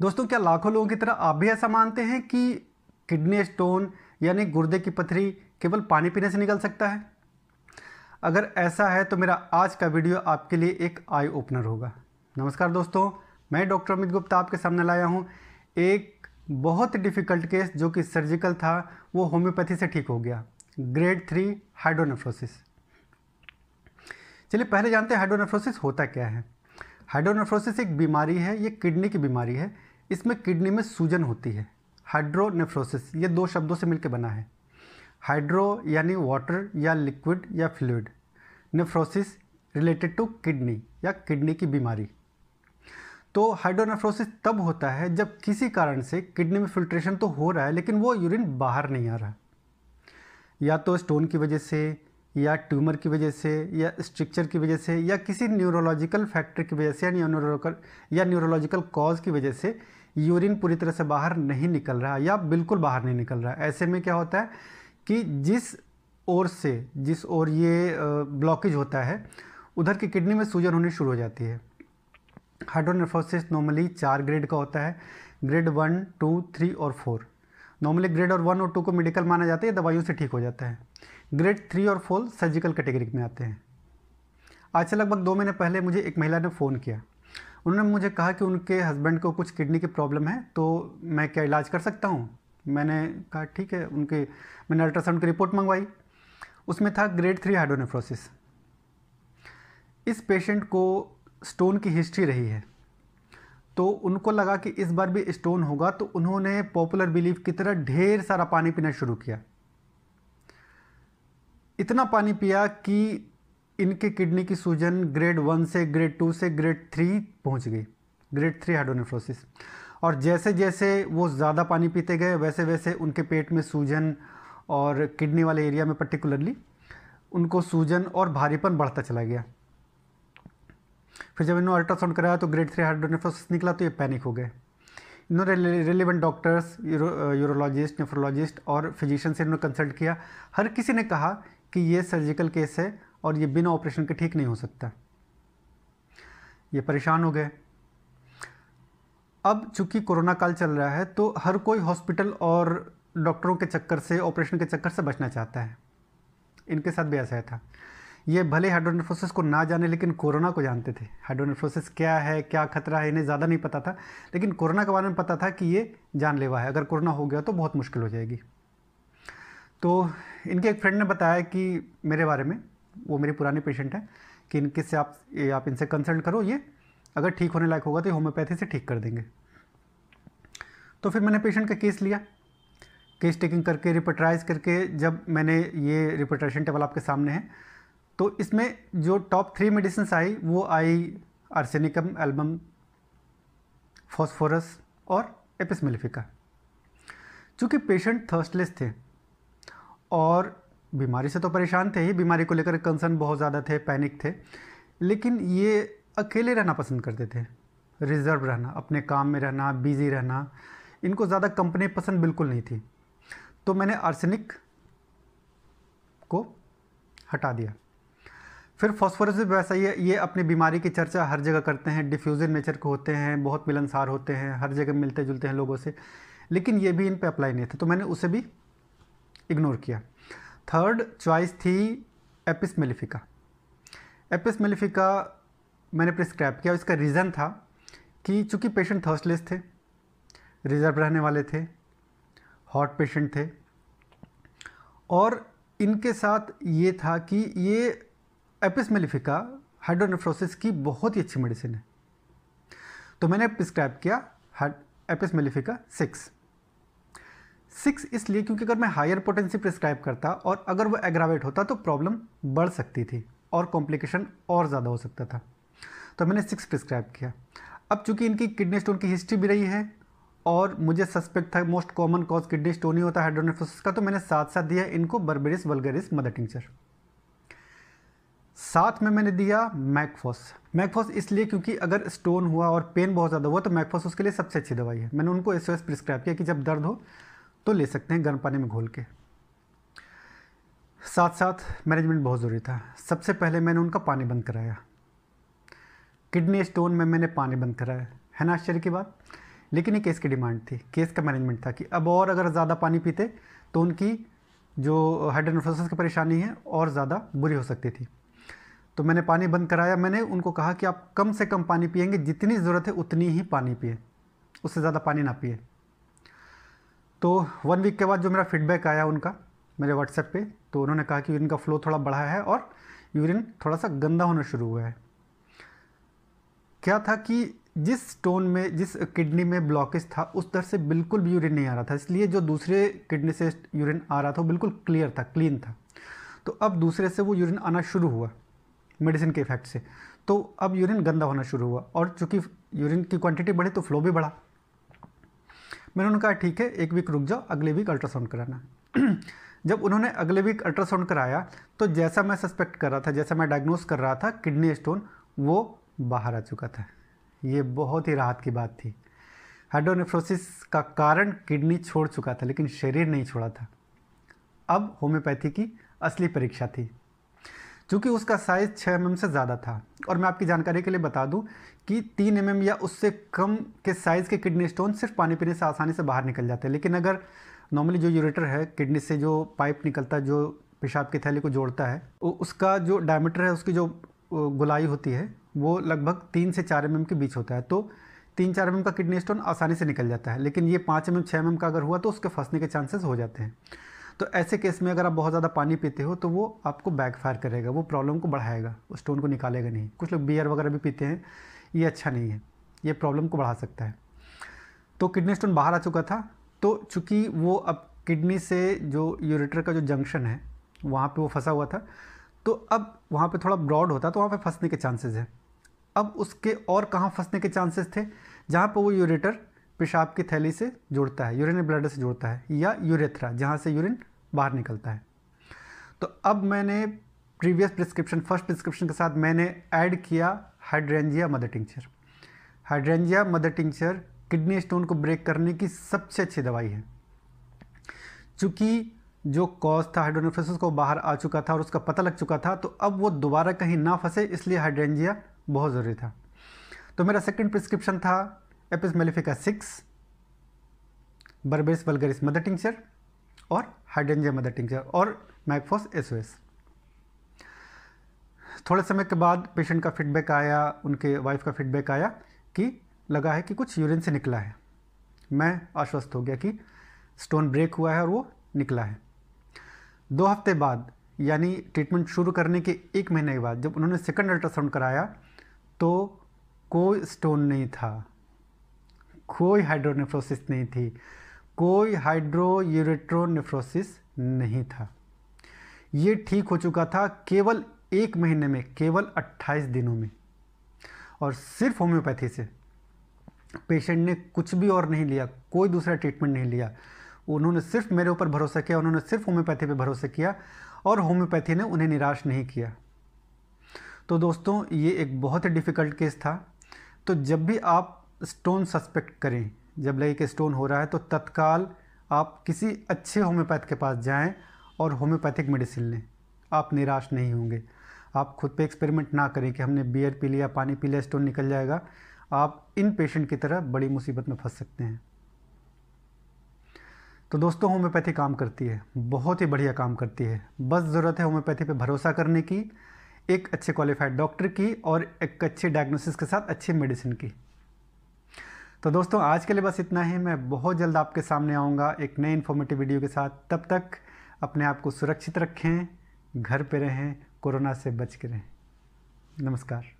दोस्तों क्या लाखों लोगों की तरह आप भी ऐसा मानते हैं कि किडनी स्टोन यानी गुर्दे की पथरी केवल पानी पीने से निकल सकता है अगर ऐसा है तो मेरा आज का वीडियो आपके लिए एक आई ओपनर होगा नमस्कार दोस्तों मैं डॉक्टर अमित गुप्ता आपके सामने लाया हूँ एक बहुत डिफ़िकल्ट केस जो कि सर्जिकल था वो होम्योपैथी से ठीक हो गया ग्रेड थ्री हाइड्रोनेफ्रोसिस चलिए पहले जानते हैं हाइड्रोनेफ्रोसिस होता क्या है हाइड्रोनेफ्रोसिस एक बीमारी है ये किडनी की बीमारी है इसमें किडनी में सूजन होती है हाइड्रोनेफ्रोसिस ये दो शब्दों से मिलकर बना है हाइड्रो यानी वाटर या लिक्विड या fluid nephrosis related to kidney या किडनी की बीमारी तो हाइड्रोनेफ्रोसिस तब होता है जब किसी कारण से किडनी में फिल्ट्रेशन तो हो रहा है लेकिन वो यूरिन बाहर नहीं आ रहा या तो स्टोन की वजह से या ट्यूमर की वजह से या स्ट्रक्चर की वजह से या किसी न्यूरोलॉजिकल फैक्टर की वजह से या न्यूरोलॉजिकल या न्यूरोलॉजिकल कॉज की वजह से यूरिन पूरी तरह से बाहर नहीं निकल रहा या बिल्कुल बाहर नहीं निकल रहा ऐसे में क्या होता है कि जिस ओर से जिस ओर ये ब्लॉकेज होता है उधर की किडनी में सूजन होनी शुरू हो जाती है हाइड्रोनफोसिस नॉर्मली चार ग्रेड का होता है ग्रेड वन टू थ्री और फोर नॉर्मली ग्रेड और वन और टू को मेडिकल माना जाता है दवाइयों से ठीक हो जाता है ग्रेड थ्री और फोर सर्जिकल कैटेगरी में आते हैं आज से लगभग दो महीने पहले मुझे एक महिला ने फ़ोन किया उन्होंने मुझे कहा कि उनके हस्बैंड को कुछ किडनी की प्रॉब्लम है तो मैं क्या इलाज कर सकता हूँ मैंने कहा ठीक है उनके मैंने अल्ट्रासाउंड की रिपोर्ट मंगवाई उसमें था ग्रेड थ्री हाइड्रोनेफ्रोसिस इस पेशेंट को स्टोन की हिस्ट्री रही है तो उनको लगा कि इस बार भी स्टोन होगा तो उन्होंने पॉपुलर बिलीव की तरह ढेर सारा पानी पीना शुरू किया इतना पानी पिया कि इनके किडनी की सूजन ग्रेड वन से ग्रेड टू से ग्रेड थ्री पहुँच गई ग्रेड थ्री हाइड्रोनिफ्रोसिस और जैसे जैसे वो ज़्यादा पानी पीते गए वैसे वैसे उनके पेट में सूजन और किडनी वाले एरिया में पर्टिकुलरली उनको सूजन और भारीपन बढ़ता चला गया फिर जब इन्होंने अल्ट्रासाउंड कराया तो ग्रेड थ्री हाइड्रोनेफ्रोसिस निकला तो ये पैनिक हो गए इन्होंने रिलेवेंट डॉक्टर्स यूरोलॉजिस्ट न्यूफ्रोलॉजिस्ट और फिजिशियन से इन्होंने कंसल्ट किया हर किसी ने कहा कि ये सर्जिकल केस है और ये बिना ऑपरेशन के ठीक नहीं हो सकता ये परेशान हो गए अब चूंकि कोरोना काल चल रहा है तो हर कोई हॉस्पिटल और डॉक्टरों के चक्कर से ऑपरेशन के चक्कर से बचना चाहता है इनके साथ भी ऐसा है था ये भले हाइड्रोनेफ्रोसिस को ना जाने लेकिन कोरोना को जानते थे हाइड्रोनेफ्रोसिस क्या है क्या खतरा है इन्हें ज़्यादा नहीं पता था लेकिन कोरोना के बारे में पता था कि ये जानलेवा है अगर कोरोना हो गया तो बहुत मुश्किल हो जाएगी तो इनके एक फ्रेंड ने बताया कि मेरे बारे में वो मेरे पुराने पेशेंट हैं कि इनके से आप ये आप इनसे कंसल्ट करो ये अगर ठीक होने लायक होगा तो होम्योपैथी से ठीक कर देंगे तो फिर मैंने पेशेंट का केस लिया केस टेकिंग करके रिपोर्टराइज करके जब मैंने ये रिपोर्टेशन टेबल आपके सामने है तो इसमें जो टॉप थ्री मेडिसिन आई वो आई आर्सेनिकम एल्बम फॉस्फोरस और एपिस चूँकि पेशेंट थर्स्टलेस थे और बीमारी से तो परेशान थे ही बीमारी को लेकर कंसर्न बहुत ज़्यादा थे पैनिक थे लेकिन ये अकेले रहना पसंद करते थे रिज़र्व रहना अपने काम में रहना बिज़ी रहना इनको ज़्यादा कंपनी पसंद बिल्कुल नहीं थी तो मैंने आर्सेनिक को हटा दिया फिर फॉस्फोरस भी वैसा ही है ये अपनी बीमारी की चर्चा हर जगह करते हैं डिफ्यूज़न नेचर के होते हैं बहुत मिलनसार होते हैं हर जगह मिलते जुलते हैं लोगों से लेकिन ये भी इन पर अप्लाई नहीं था तो मैंने उसे भी इग्नोर किया थर्ड चॉइस थी एपिस मेलिफिका एपिस मेलिफिका मैंने प्रिस्क्राइब किया इसका रीज़न था कि चूँकि पेशेंट थर्स्टलेस थे रिजर्व रहने वाले थे हॉट पेशेंट थे और इनके साथ ये था कि ये एपिस मेलिफिका हाइड्रोनेफ्रोसिस की बहुत ही अच्छी मेडिसिन है तो मैंने प्रिस्क्राइब किया एपिस मेलिफिका सिक्स सिक्स इसलिए क्योंकि अगर मैं हायर पोटेंसी प्रिस्क्राइब करता और अगर वो एग्रावेट होता तो प्रॉब्लम बढ़ सकती थी और कॉम्प्लिकेशन और ज़्यादा हो सकता था तो मैंने सिक्स प्रिस्क्राइब किया अब चूंकि इनकी किडनी स्टोन की हिस्ट्री भी रही है और मुझे सस्पेक्ट था most common cause kidney stone ही होता है का तो मैंने साथ साथ दिया इनको बर्बेरिस वल्गरिस मदर टिंचर साथ में मैंने दिया मैकफॉस मैकफॉस इसलिए क्योंकि अगर स्टोन हुआ और पेन बहुत ज़्यादा हुआ तो मैकफॉस उसके लिए सबसे अच्छी दवाई है मैंने उनको एस प्रिस्क्राइब किया कि जब दर्द हो तो ले सकते हैं गर्म पानी में घोल के साथ साथ मैनेजमेंट बहुत ज़रूरी था सबसे पहले मैंने उनका पानी बंद कराया किडनी स्टोन में मैंने पानी बंद कराया है ना आश्चर्य की बात लेकिन ये केस की डिमांड थी केस का मैनेजमेंट था कि अब और अगर ज़्यादा पानी पीते तो उनकी जो हाइड्रोनोफोसिस की परेशानी है और ज़्यादा बुरी हो सकती थी तो मैंने पानी बंद कराया मैंने उनको कहा कि आप कम से कम पानी पियेंगे जितनी ज़रूरत है उतनी ही पानी पिए उससे ज़्यादा पानी ना पिए तो वन वीक के बाद जो मेरा फीडबैक आया उनका मेरे व्हाट्सएप पे तो उन्होंने कहा कि यूरिन का फ्लो थोड़ा बढ़ा है और यूरिन थोड़ा सा गंदा होना शुरू हुआ है क्या था कि जिस स्टोन में जिस किडनी में ब्लॉकेज था उस तरह से बिल्कुल भी यूरिन नहीं आ रहा था इसलिए जो दूसरे किडनी से यूरिन आ रहा था वो बिल्कुल क्लियर था क्लीन था तो अब दूसरे से वो यूरिन आना शुरू हुआ मेडिसिन के इफेक्ट से तो अब यूरिन गंदा होना शुरू हुआ और चूँकि यूरिन की क्वांटिटी बढ़ी तो फ्लो भी बढ़ा मैंने उन्होंने कहा ठीक है एक वीक रुक जाओ अगले वीक अल्ट्रासाउंड कराना जब उन्होंने अगले वीक अल्ट्रासाउंड कराया तो जैसा मैं सस्पेक्ट कर रहा था जैसा मैं डायग्नोस कर रहा था किडनी स्टोन वो बाहर आ चुका था ये बहुत ही राहत की बात थी हाइड्रोनेफ्रोसिस का कारण किडनी छोड़ चुका था लेकिन शरीर नहीं छोड़ा था अब होम्योपैथी की असली परीक्षा थी क्योंकि उसका साइज़ छः एम से ज़्यादा था और मैं आपकी जानकारी के लिए बता दूं कि तीन एम mm या उससे कम के साइज़ के किडनी स्टोन सिर्फ पानी पीने से आसानी से बाहर निकल जाते हैं लेकिन अगर नॉर्मली जो यूरेटर है किडनी से जो पाइप निकलता है जो पेशाब की थैली को जोड़ता है उसका जो डायमीटर है उसकी जो गुलाई होती है वो लगभग तीन से चार एम mm के बीच होता है तो तीन चार एम mm का किडनी स्टोन आसानी से निकल जाता है लेकिन ये पाँच एम एम छः एम का अगर हुआ तो उसके फंसने के चांसेस हो जाते हैं तो ऐसे केस में अगर आप बहुत ज़्यादा पानी पीते हो तो वो आपको बैकफायर करेगा वो प्रॉब्लम को बढ़ाएगा उस स्टोन को निकालेगा नहीं कुछ लोग बियर वगैरह भी पीते हैं ये अच्छा नहीं है ये प्रॉब्लम को बढ़ा सकता है तो किडनी स्टोन बाहर आ चुका था तो चूँकि वो अब किडनी से जो यूरेटर का जो जंक्शन है वहाँ पर वो फंसा हुआ था तो अब वहाँ पर थोड़ा ब्रॉड होता तो वहाँ पर फंसने के चांसेज़ हैं अब उसके और कहाँ फंसने के चांसेस थे जहाँ पर वो यूरेटर पेशाब की थैली से जुड़ता है यूरिन ब्लडर से जुड़ता है या यूरेथ्रा जहाँ से यूरिन बाहर निकलता है तो अब मैंने प्रीवियस प्रिस्क्रिप्शन फर्स्ट प्रिस्क्रिप्शन के साथ मैंने ऐड किया hydrangea mother tincture hydrangea mother tincture kidney stone को ब्रेक करने की सबसे अच्छी दवाई है चूँकि जो कॉज था हाइड्रोनोफेसिस को बाहर आ चुका था और उसका पता लग चुका था तो अब वो दोबारा कहीं ना फंसे इसलिए हाइड्रेंजिया बहुत ज़रूरी था तो मेरा सेकंड प्रिस्क्रिप्शन था apis mellifica six berberis vulgaris mother tincture और हाइड्रोजन मदर टिंचर और मैकफोस एस थोड़े समय के बाद पेशेंट का फीडबैक आया उनके वाइफ का फीडबैक आया कि लगा है कि कुछ यूरिन से निकला है मैं आश्वस्त हो गया कि स्टोन ब्रेक हुआ है और वो निकला है दो हफ्ते बाद यानी ट्रीटमेंट शुरू करने के एक महीने के बाद जब उन्होंने सेकंड अल्ट्रासाउंड कराया तो कोई स्टोन नहीं था कोई हाइड्रोनेफ्रोसिस नहीं थी कोई यूरेट्रोनिफ्रोसिस नहीं था ये ठीक हो चुका था केवल एक महीने में केवल 28 दिनों में और सिर्फ होम्योपैथी से पेशेंट ने कुछ भी और नहीं लिया कोई दूसरा ट्रीटमेंट नहीं लिया उन्होंने सिर्फ मेरे ऊपर भरोसा किया उन्होंने सिर्फ होम्योपैथी पे भरोसा किया और होम्योपैथी ने उन्हें निराश नहीं किया तो दोस्तों ये एक बहुत ही डिफ़िकल्ट केस था तो जब भी आप स्टोन सस्पेक्ट करें जब लगे कि स्टोन हो रहा है तो तत्काल आप किसी अच्छे होम्योपैथ के पास जाएं और होम्योपैथिक मेडिसिन लें आप निराश नहीं होंगे आप खुद पे एक्सपेरिमेंट ना करें कि हमने बियर पी लिया पानी पी लिया स्टोन निकल जाएगा आप इन पेशेंट की तरह बड़ी मुसीबत में फंस सकते हैं तो दोस्तों होम्योपैथी काम करती है बहुत ही बढ़िया काम करती है बस ज़रूरत है होम्योपैथी पे भरोसा करने की एक अच्छे क्वालिफाइड डॉक्टर की और एक अच्छे डायग्नोसिस के साथ अच्छी मेडिसिन की तो दोस्तों आज के लिए बस इतना ही मैं बहुत जल्द आपके सामने आऊँगा एक नए इन्फॉर्मेटिव वीडियो के साथ तब तक अपने आप को सुरक्षित रखें घर पर रहें कोरोना से बच के रहें नमस्कार